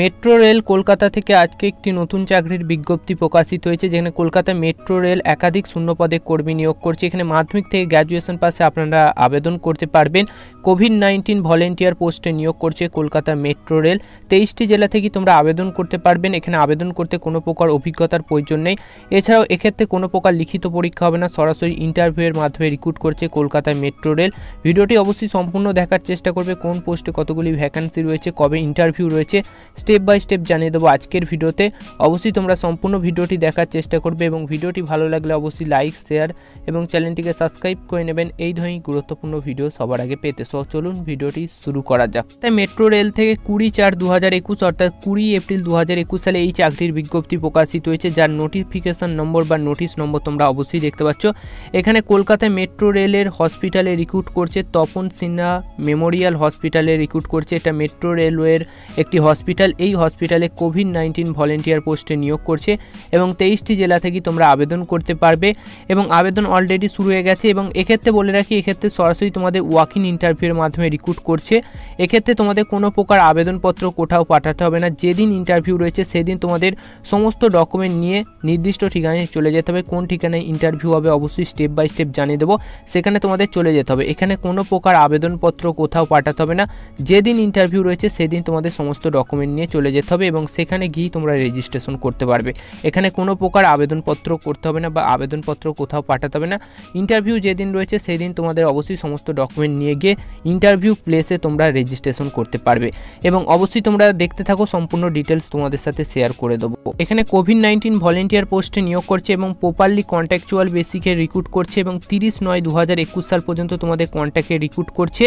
metro rail Kolkata থেকে আজকে একটি নতুন চাকরির বিজ্ঞপ্তি প্রকাশিত হয়েছে যেখানে কলকাতা মেট্রো রেল একাধিক শূন্য পদে কর্মী নিয়োগ করছে এখানে মাধ্যমিক থেকে গ্র্যাজুয়েশন পাশে আপনারা আবেদন করতে পারবেন কোভিড নাইন্টিন ভলেন্টিয়ার পোস্টে নিয়োগ করছে কলকাতা মেট্রো রেল তেইশটি জেলা থেকে তোমরা আবেদন করতে পারবেন এখানে আবেদন করতে কোনো প্রকার অভিজ্ঞতার প্রয়োজন নেই এছাড়াও এক্ষেত্রে কোনো প্রকার লিখিত পরীক্ষা হবে না সরাসরি ইন্টারভিউয়ের মাধ্যমে রিক্রুট করছে কলকাতা মেট্রো রেল ভিডিওটি অবশ্যই সম্পূর্ণ দেখার চেষ্টা করবে কোন পোস্টে কতগুলি ভ্যাকান্সি রয়েছে কবে ইন্টারভিউ রয়েছে স্টেপ বাই স্টেপ জানিয়ে দেবো আজকের ভিডিওতে অবশ্যই তোমরা সম্পূর্ণ ভিডিওটি দেখার চেষ্টা করবে এবং ভিডিওটি ভালো লাগলে অবশ্যই লাইক শেয়ার এবং চ্যানেলটিকে সাবস্ক্রাইব করে নেবেন এই ধরনের গুরুত্বপূর্ণ ভিডিও সবার আগে পেতে সহ চলুন ভিডিওটি শুরু করা যাক তাই মেট্রো রেল থেকে কুড়ি চার দু হাজার একুশ অর্থাৎ কুড়ি এপ্রিল দু হাজার একুশ সালে এই চাকরির বিজ্ঞপ্তি প্রকাশিত হয়েছে যার নোটিফিকেশন নম্বর বা নোটিশ নম্বর তোমরা অবশ্যই দেখতে পাচ্ছ এখানে কলকাতায় মেট্রো রেলের হসপিটালে রিক্রুট করছে তপন সিনহা মেমোরিয়াল হসপিটালে রিক্রুট করছে এটা মেট্রো রেলওয়ের একটি হসপিটাল হসপিটাল এই হসপিটালে কোভিড নাইন্টিন ভলেন্টিয়ার পোস্টে নিয়োগ করছে এবং তেইশটি জেলা থেকে তোমরা আবেদন করতে পারবে এবং আবেদন অলরেডি শুরু হয়ে গেছে এবং এক্ষেত্রে বলে রাখি এক্ষেত্রে সরাসরি তোমাদের ওয়াক ইন ইন্টারভিউয়ের মাধ্যমে রিক্রুট করছে এক্ষেত্রে তোমাদের কোনো প্রকার আবেদনপত্র কোথাও পাঠাতে হবে না যেদিন ইন্টারভিউ রয়েছে সেদিন তোমাদের সমস্ত ডকুমেন্ট নিয়ে নির্দিষ্ট ঠিকানায় চলে যেতে হবে কোন ঠিকানায় ইন্টারভিউ হবে অবশ্যই স্টেপ বাই স্টেপ জানিয়ে দেবো সেখানে তোমাদের চলে যেতে হবে এখানে কোনো প্রকার আবেদনপত্র কোথাও পাঠাতে হবে না যেদিন ইন্টারভিউ রয়েছে সেদিন তোমাদের সমস্ত ডকুমেন্ট নিয়ে চলে যেতে হবে এবং সেখানে গিয়ে তোমরা রেজিস্ট্রেশন করতে পারবে এখানে কোনো প্রকার আবেদনপত্র করতে হবে না বা আবেদনপত্র কোথাও পাঠাতে হবে না ইন্টারভিউ যেদিন রয়েছে সেই দিন তোমাদের অবশ্যই সমস্ত ডকুমেন্ট নিয়ে গিয়ে ইন্টারভিউ প্লেসে তোমরা রেজিস্ট্রেশন করতে পারবে এবং অবশ্যই তোমরা দেখতে থাকো সম্পূর্ণ ডিটেলস তোমাদের সাথে শেয়ার করে দেবো এখানে কোভিড নাইন্টিন ভলেন্টিয়ার পোস্টে নিয়োগ করছে এবং প্রপারলি কন্ট্যাকচুয়াল বেসিকে রিক্রুট করছে এবং তিরিশ নয় দু সাল পর্যন্ত তোমাদের কন্ট্যাক্টে রিক্রুট করছে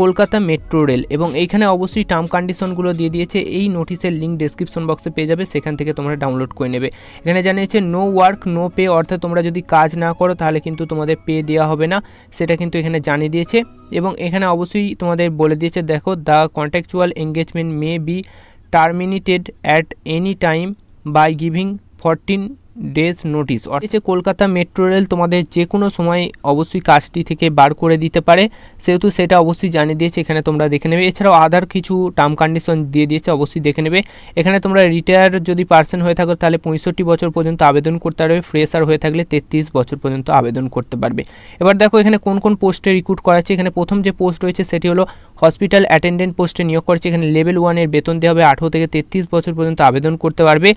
কলকাতা মেট্রো রেল এবং এইখানে অবশ্যই টার্ম কন্ডিশনগুলো দিয়ে দিয়েছে এই নোটিশের লিঙ্ক ডিসক্রিপশন বক্সে পেয়ে যাবে সেখান থেকে তোমরা ডাউনলোড করে নেবে এখানে জানিয়েছে নো ওয়ার্ক নো পে অর্থাৎ তোমরা যদি কাজ না করো তাহলে কিন্তু তোমাদের পে দেওয়া হবে না সেটা কিন্তু এখানে জানিয়ে দিয়েছে এবং এখানে অবশ্যই তোমাদের বলে দিয়েছে দেখো the contractual engagement may be terminated at any time by giving fourteen days notice অর্থাৎ কলকাতা মেট্রো রেল তোমাদের যে কোনো সময় অবশ্যই কাজটি থেকে বার করে দিতে পারে সেহেতু সেটা অবশ্যই জানিয়ে দিয়েছে এখানে তোমরা দেখে নেবে এছাড়াও আদার কিছু টার্ম কন্ডিশন দিয়ে দিয়েছে অবশ্যই দেখে নেবে এখানে তোমরা রিটায়ার যদি পার্সন হয়ে থাকো তাহলে পঁয়ষট্টি বছর পর্যন্ত আবেদন করতে পারবে ফ্রেশার হয়ে থাকলে তেত্রিশ বছর পর্যন্ত আবেদন করতে পারবে এবার দেখো এখানে কোন কোন পোস্টে রিক্রুট করা হচ্ছে এখানে প্রথম যে পোস্ট রয়েছে সেটি হলো হসপিটাল অ্যাটেন্ডেন্ট পোস্টে নিয়োগ করছে এখানে লেভেল ওয়ানের বেতন দেওয়া হবে আঠেরো থেকে তেত্রিশ বছর পর্যন্ত আবেদন করতে পারবে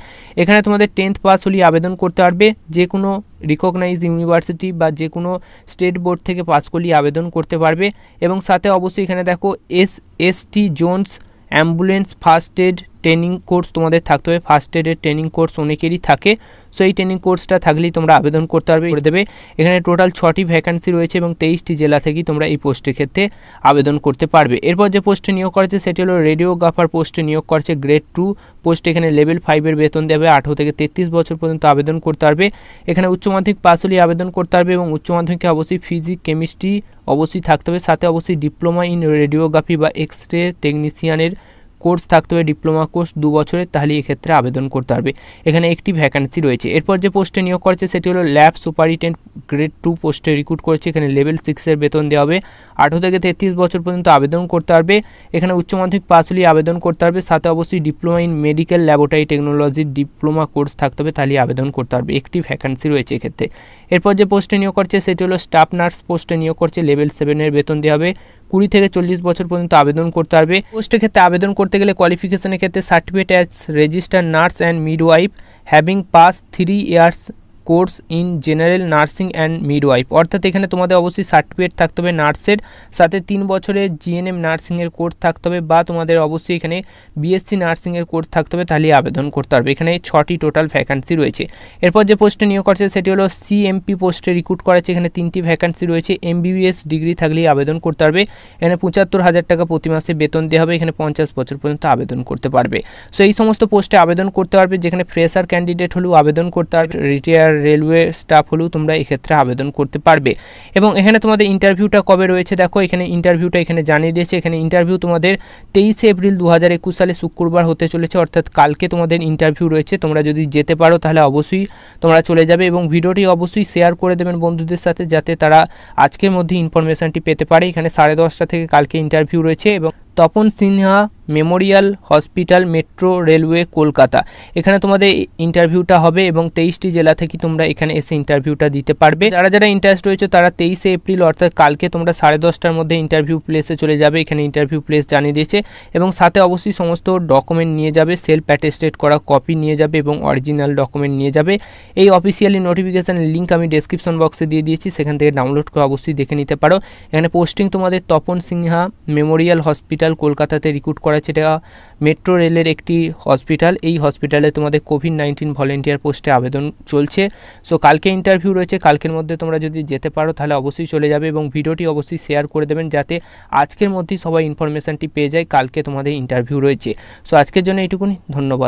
এখানে তোমাদের টেন্থ পাস হলেই আবেদন করতে পারবে যে কোনো রিকগনাইজ ইউনিভার্সিটি বা যে কোনো স্টেট বোর্ড থেকে পাস করলেই আবেদন করতে পারবে এবং সাথে অবশ্যই এখানে দেখো S ST John's ambulance first aid training course তোমাদের থাকতে হবে ফার্স্ট এডের ট্রেনিং কোর্স অনেকেরই থাকে সো এই ট্রেনিং কোর্সটা থাকলেই তোমরা আবেদন করতে পারবে করে দেবে এখানে টোটাল ছটি ভ্যাকান্সি রয়েছে এবং তেইশটি জেলা থেকেই তোমরা এই পোস্টের ক্ষেত্রে আবেদন করতে পারবে এরপর যে পোস্টে নিয়োগ করেছে সেটি হলো রেডিওগ্রাফার পোস্টে নিয়োগ করেছে গ্রেড টু পোস্ট এখানে লেভেল ফাইভের বেতন দেবে আঠেরো থেকে তেত্রিশ বছর পর্যন্ত আবেদন করতে পারবে এখানে উচ্চ মাধ্যমিক পাস হলেই আবেদন করতে পারবে এবং উচ্চ মাধ্যমিকে অবশ্যই ফিজিক কেমিস্ট্রি অবশ্যই থাকতে হবে সাথে অবশ্যই ডিপ্লোমা ইন রেডিওগ্রাফি বা এক্স রে টেকনিশিয়ানের কোর্স থাকতে হবে ডিপ্লোমা কোর্স দু বছরের তাহলে এক্ষেত্রে আবেদন করতে পারবে এখানে একটি ভ্যাকান্সি রয়েছে এরপর যে পোস্টে নিয়োগ করেছে সেটি হলো ল্যাব সুপারিটেন্ট গ্রেড টু পোস্টে রিক্রুট করেছে এখানে লেভেল সিক্সের বেতন দেওয়া হবে আঠেরো থেকে তেত্রিশ বছর পর্যন্ত আবেদন করতে পারবে এখানে উচ্চ মাধ্যমিক পাস হলেই আবেদন করতে পারবে সাথে অবশ্যই ডিপ্লোমা ইন মেডিকেল ল্যাবরেটরি টেকনোলজির ডিপ্লোমা কোর্স থাকতে হবে তাহলে আবেদন করতে পারবে একটি ভ্যাকান্সি রয়েছে এক্ষেত্রে এরপর যে পোস্টে নিয়োগ করছে সেটি হলো স্টাফ নার্স পোস্টে নিয়োগ করছে লেভেল সেভেনের বেতন দেওয়া হবে কুড়ি থেকে চল্লিশ বছর পর্যন্ত আবেদন করতে পারবে পোস্টের ক্ষেত্রে আবেদন করতে করতে গেলে কোয়ালিফিকেশনের ক্ষেত্রে certificate as register nurse and midwife having pass three years course in general nursing and midwife অর্থাৎ এখানে তোমাদের অবশ্যই সার্টিফিকেট থাকতে হবে নার্সের সাথে তিন বছরের জিএনএম নার্সিংয়ের কোর্স থাকতে হবে বা তোমাদের অবশ্যই এখানে বিএসসি নার্সিংয়ের কোর্স থাকতে হবে তাহলে আবেদন করতে পারবে এখানে ছটি টোটাল ভ্যাকান্সি রয়েছে এরপর যে পোস্টে নিয়োগ করছে সেটি হলো সিএমপি পোস্টে রিক্রুট করেছে এখানে তিনটি ভ্যাকান্সি রয়েছে এমবিবিএস ডিগ্রি থাকলেই আবেদন করতে পারবে এখানে পঁচাত্তর হাজার টাকা প্রতি মাসে বেতন দেওয়া হবে এখানে পঞ্চাশ বছর পর্যন্ত আবেদন করতে পারবে সো এই সমস্ত পোস্টে আবেদন করতে পারবে যেখানে ফ্রেশার ক্যান্ডিডেট হলেও আবেদন করতে পারবে রিটায়ার রেলওয়ে স্টাফ হলেও তোমরা এক্ষেত্রে আবেদন করতে পারবে এবং এখানে তোমাদের ইন্টারভিউটা কবে রয়েছে দেখো এখানে ইন্টারভিউটা এখানে জানিয়ে দিয়েছে এখানে ইন্টারভিউ তোমাদের তেইশে এপ্রিল দু সালে শুক্রবার হতে চলেছে অর্থাৎ কালকে তোমাদের ইন্টারভিউ রয়েছে তোমরা যদি যেতে পারো তাহলে অবশ্যই তোমরা চলে যাবে এবং ভিডিওটি অবশ্যই শেয়ার করে দেবেন বন্ধুদের সাথে যাতে তারা আজকের মধ্যে ইনফরমেশানটি পেতে পারে এখানে সাড়ে দশটা থেকে কালকে ইন্টারভিউ রয়েছে এবং Tapan Sinha memorial hospital metro railway Kolkata এখানে তোমাদের ইন্টারভিউটা হবে এবং তেইশটি জেলা থেকে তোমরা এখানে এসে ইন্টারভিউটা দিতে পারবে যারা যারা ইন্টারেস্ট রয়েছে তারা তেইশে এপ্রিল অর্থাৎ কালকে তোমরা সাড়ে দশটার মধ্যে ইন্টারভিউ প্লেসে চলে যাবে এখানে ইন্টারভিউ প্লেস জানিয়ে দিয়েছে এবং সাথে অবশ্যই সমস্ত ডকুমেন্ট নিয়ে যাবে সেলফ অ্যাটেস্টেড করা কপি নিয়ে যাবে এবং অরিজিনাল ডকুমেন্ট নিয়ে যাবে এই অফিসিয়ালি নোটিফিকেশানের লিঙ্ক আমি ডেসক্রিপশন বক্সে দিয়ে দিয়েছি সেখান থেকে ডাউনলোড করে অবশ্যই দেখে নিতে পারো এখানে পোস্টিং তোমাদের Tapan Sinha memorial hospital hospital কলকাতাতে রিক্রুট করা এটা মেট্রো রেলের একটি হসপিটাল এই হসপিটালে তোমাদের কোভিড নাইন্টিন ভলেন্টিয়ার পোস্টে আবেদন চলছে সো কালকে ইন্টারভিউ রয়েছে কালকের মধ্যে তোমরা যদি যেতে পারো তাহলে অবশ্যই চলে যাবে এবং ভিডিওটি অবশ্যই শেয়ার করে দেবেন যাতে আজকের মধ্যেই সবাই ইনফরমেশানটি পেয়ে যায় কালকে তোমাদের ইন্টারভিউ রয়েছে সো আজকের জন্য এইটুকুনি ধন্যবাদ